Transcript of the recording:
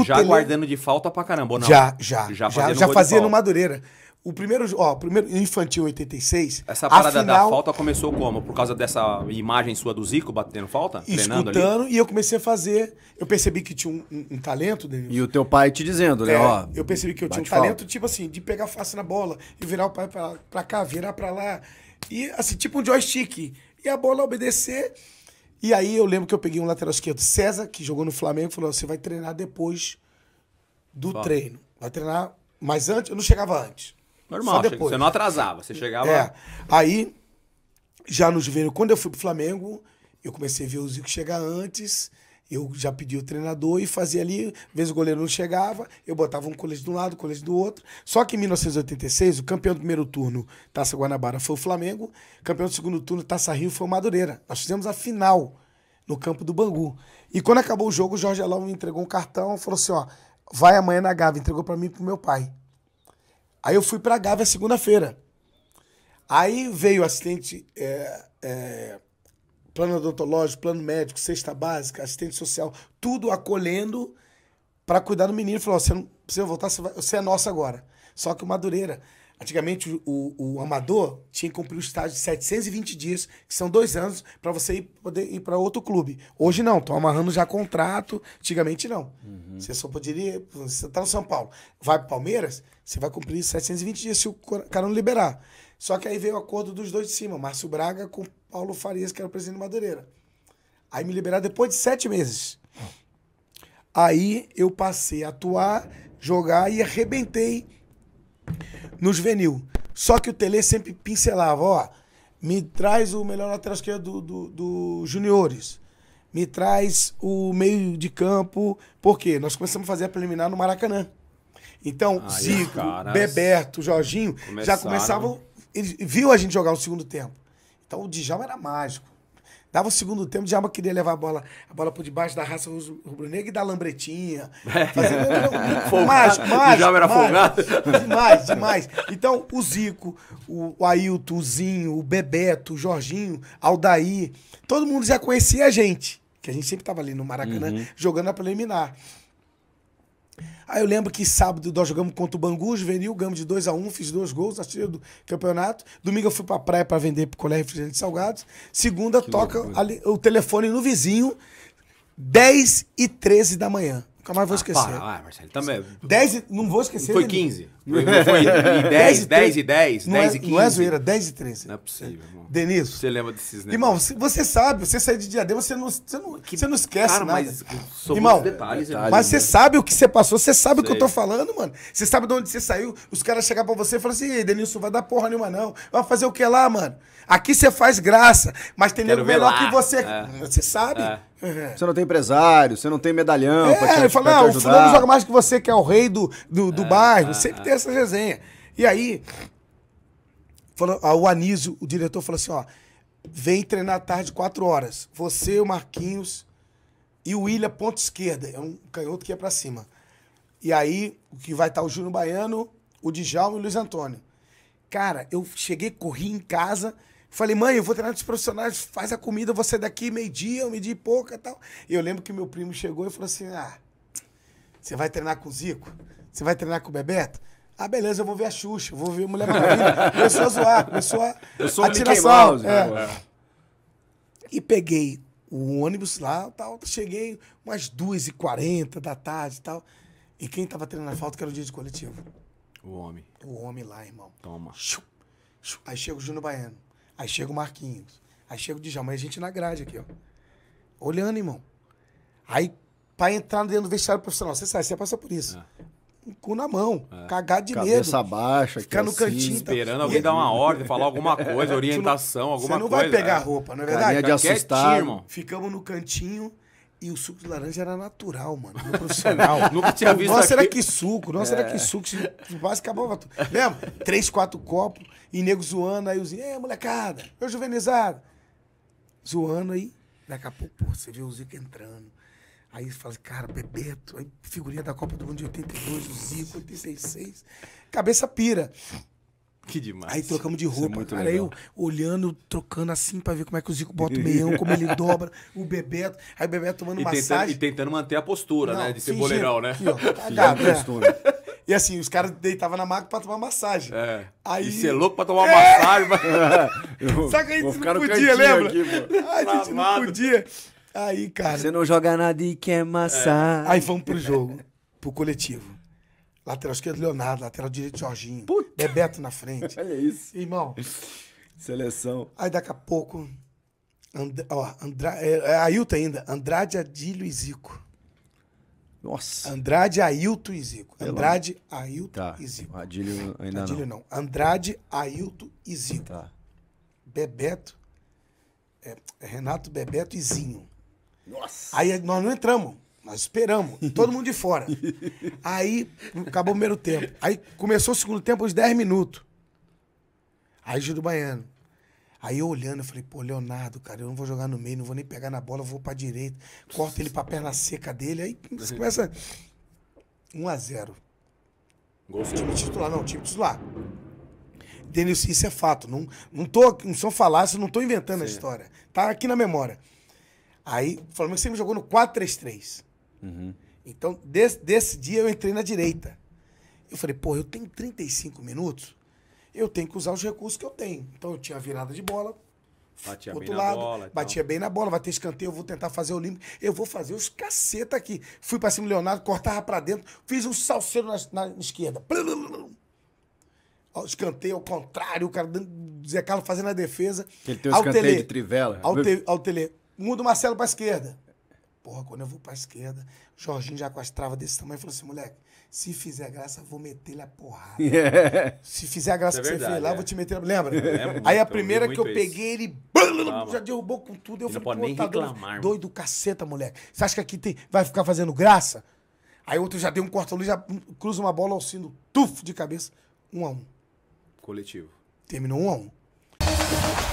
O já Tele... guardando de falta pra caramba, ou não? Já, já. Já, já, já fazia no Madureira. O primeiro, ó, o primeiro infantil 86. Essa parada da falta começou como? Por causa dessa imagem sua do Zico batendo falta? Escutando, treinando ali? e eu comecei a fazer. Eu percebi que tinha um, um, um talento. Dele. E o teu pai te dizendo, né? É, ó, eu percebi que eu tinha um falta. talento, tipo assim, de pegar face na bola e virar o pai pra, pra cá, virar pra lá. E assim, tipo um joystick. E a bola obedecer e aí eu lembro que eu peguei um lateral esquerdo, César, que jogou no Flamengo, falou: você vai treinar depois do Bom. treino. Vai treinar, mas antes, eu não chegava antes. Normal, depois. você não atrasava, você chegava. É. Aí, já nos veio, quando eu fui pro Flamengo, eu comecei a ver o Zico chegar antes. Eu já pedi o treinador e fazia ali, vez o goleiro não chegava, eu botava um colete de um lado, um colete do outro. Só que em 1986, o campeão do primeiro turno, Taça Guanabara, foi o Flamengo, campeão do segundo turno, Taça Rio, foi o Madureira. Nós fizemos a final no campo do Bangu. E quando acabou o jogo, o Jorge Alão me entregou um cartão, falou assim: ó, vai amanhã na Gávea, entregou para mim e pro meu pai. Aí eu fui pra Gávea segunda-feira. Aí veio o assistente. É, é, plano odontológico, plano médico, cesta básica, assistente social, tudo acolhendo para cuidar do menino. Falou: oh, você não precisa voltar, você, vai, você, é nosso agora. Só que o Madureira, antigamente o, o amador tinha que cumprir o estágio de 720 dias, que são dois anos, para você ir, poder ir para outro clube. Hoje não, estão amarrando já contrato. Antigamente não. Uhum. Você só poderia. Você está no São Paulo, vai para Palmeiras, você vai cumprir 720 dias se o cara não liberar. Só que aí veio o acordo dos dois de cima. Márcio Braga com Paulo Farias, que era o presidente do Madureira. Aí me liberaram depois de sete meses. Aí eu passei a atuar, jogar e arrebentei no juvenil. Só que o Tele sempre pincelava, ó, me traz o melhor lateral esquerdo do, do, do juniores, me traz o meio de campo, porque nós começamos a fazer a preliminar no Maracanã. Então, Zico, Beberto, Jorginho, Começaram. já começavam, ele viu a gente jogar no segundo tempo. Então o Djalma era mágico. Dava o segundo tempo, o Djalma queria levar a bola, a bola por debaixo da raça rubro-negra e da lambretinha. É. Fazendo mágico, mágico. O Djalma era folgado. Demais, demais. Então, o Zico, o, o Ailton, o Zinho, o Bebeto, o Jorginho, Aldair, todo mundo já conhecia a gente. Que a gente sempre estava ali no Maracanã uhum. jogando a preliminar. Aí eu lembro que sábado nós jogamos contra o Bangu, juvenil, ganhamos de 2 a 1 um, fiz dois gols na tira do campeonato. Domingo eu fui pra praia pra vender picolé refrigerante salgados. Segunda, que toca ali, o telefone no vizinho, 10 e 13 da manhã. Nunca mais vou ah, esquecer. Ah, ah Marcelo, também. 10, e- não vou esquecer. Foi quinze 15. Foi, e 10, 10 e 10, Não 10 e é, 15. não é, é zoeira, 10 e 13. Não é possível, irmão. Denilson. Você lembra desses negócios. Irmão, você sabe, você sair de dia você não, você não, você não esquece Cara, nada. mas são Irmão, detalhes, Mas você né? sabe o que você passou, você sabe o que eu tô falando, mano. Você sabe de onde você saiu. Os caras chegam pra você e falam assim: Ei, Denilson, vai dar porra nenhuma, não. Vai fazer o que lá, mano? Aqui você faz graça, mas tem Quero melhor lá." que você. É. Você sabe. É. Você não tem empresário, você não tem medalhão. É, pra te, ele fala, pra não, o fulano joga mais que você, que é o rei do, do, do é, bairro. É, Sempre é. tem essa resenha. E aí, falou, ó, o Anísio, o diretor, falou assim: ó, vem treinar à tarde, quatro horas. Você, o Marquinhos e o William, ponto esquerda. É um canhoto que é pra cima. E aí, o que vai estar tá o Júnior Baiano, o Djalma e o Luiz Antônio. Cara, eu cheguei, corri em casa Falei, mãe, eu vou treinar os profissionais, faz a comida, você é daqui meio-dia, meio-dia e pouca e tal. E eu lembro que meu primo chegou e falou assim: ah, você vai treinar com o Zico? Você vai treinar com o Bebeto? Ah, beleza, eu vou ver a Xuxa, vou ver a Mulher Maravilha. começou a zoar, começou a, eu sou a tirar sal. É. Né? E peguei o ônibus lá, tal, cheguei umas 2h40 da tarde e tal. E quem tava treinando a falta que era o dia de coletivo? O homem. O homem lá, irmão. Toma. Aí chega o Júnior Baiano. Aí chega o Marquinhos. Aí chega o Djalma. a gente na grade aqui, ó. Olhando, irmão. Aí, pra entrar dentro do vestiário profissional, você sabe, você passa por isso. É cu na mão, é. cagar de Cabeça medo. Cabeça baixa, ficar no assim, cantinho. Tá? Esperando tá... alguém dar uma ordem, falar alguma é. coisa, orientação, alguma coisa. Você não coisa, vai pegar é. roupa, não é verdade? Carinha de assustar. Ficamos no cantinho, e o suco de laranja era natural, mano. No profissional. Nunca tinha visto Nossa, aqui. era que suco. Nossa, é. era que suco. Quase acabava tudo. Lembra? Três, quatro copos. E nego zoando. Aí os... É, molecada. Eu juvenizado. Zoando aí. Daqui a pouco, pô, você vê o Zico entrando. Aí você fala, assim, cara, Bebeto. Aí figurinha da Copa do Mundo de 82, o Zico, 86. Cabeça pira. Que demais. Aí trocamos de é roupa. É cara, eu olhando, trocando assim pra ver como é que o Zico bota o meião, como ele dobra, o Bebeto. Aí o Bebeto tomando e massagem. Tentando, e tentando manter a postura, Não, né? De ser boleirão, né? Aqui, ó, cagado, né? postura. E assim, os caras deitavam na maca pra tomar massagem. É. Aí... E você é louco pra tomar é. massagem. Mas... Eu, Só que a gente não podia, lembra? Aqui, ah, a gente Lavado. não podia. Aí, cara. Você não joga nada e quer massagem. É. Aí vamos pro jogo, pro coletivo. Lateral esquerdo, Leonardo. Lateral direito, Jorginho. Puta. Bebeto na frente. Olha isso. Irmão. Seleção. Aí daqui a pouco. And, ó, Andra, é, é, Ailton ainda. Andrade, Adílio e Zico. Nossa. Andrade, Ailton e Zico. Andrade, Ailton tá. e Zico. Adílio ainda Adílio não. não. Andrade, Ailton e Zico. Tá. Bebeto. É, Renato, Bebeto e Zinho. Nossa. Aí nós não entramos. Nós esperamos, todo mundo de fora. Aí acabou o primeiro tempo. Aí começou o segundo tempo, uns 10 minutos. Aí Júlio Baiano. Aí eu olhando, eu falei, pô, Leonardo, cara, eu não vou jogar no meio, não vou nem pegar na bola, eu vou pra direita. Corta ele pra perna seca dele. Aí você começa 1 a 0 Gol Time titular, não, time titular. Denis, isso é fato. Não, não, tô, não sou falácias, não tô inventando Sim. a história. Tá aqui na memória. Aí, o Flamengo sempre jogou no 4-3-3. Uhum. Então, desse, desse dia eu entrei na direita. Eu falei, pô, eu tenho 35 minutos, eu tenho que usar os recursos que eu tenho. Então eu tinha virada de bola, Batia outro bem lado, na bola. Batia então. bem na bola, vai ter escanteio, eu vou tentar fazer o limpo. Eu vou fazer os caceta aqui. Fui pra cima do Leonardo, cortava pra dentro, fiz um salseiro na, na, esquerda. Escanteio ao contrário, o cara Zé Carlos fazendo a defesa. Ele tem escanteio de trivela. Ao, te, ao tele, muda o Marcelo pra esquerda. Porra, quando eu vou pra esquerda, o Jorginho já com as travas desse tamanho falou assim: moleque, se fizer graça, vou meter-lhe a porrada. É. Se fizer a graça é que verdade, você fez lá, é. vou te meter. Lembra? É Aí a primeira que eu peguei, ele já derrubou com tudo. Eu ele falei, não pode nem tá reclamar, doido, caceta, moleque. Você acha que aqui tem, vai ficar fazendo graça? Aí outro já deu um corta-luz, já cruza uma bola ao sino, tufo de cabeça. Um a um. Coletivo. Terminou um a um.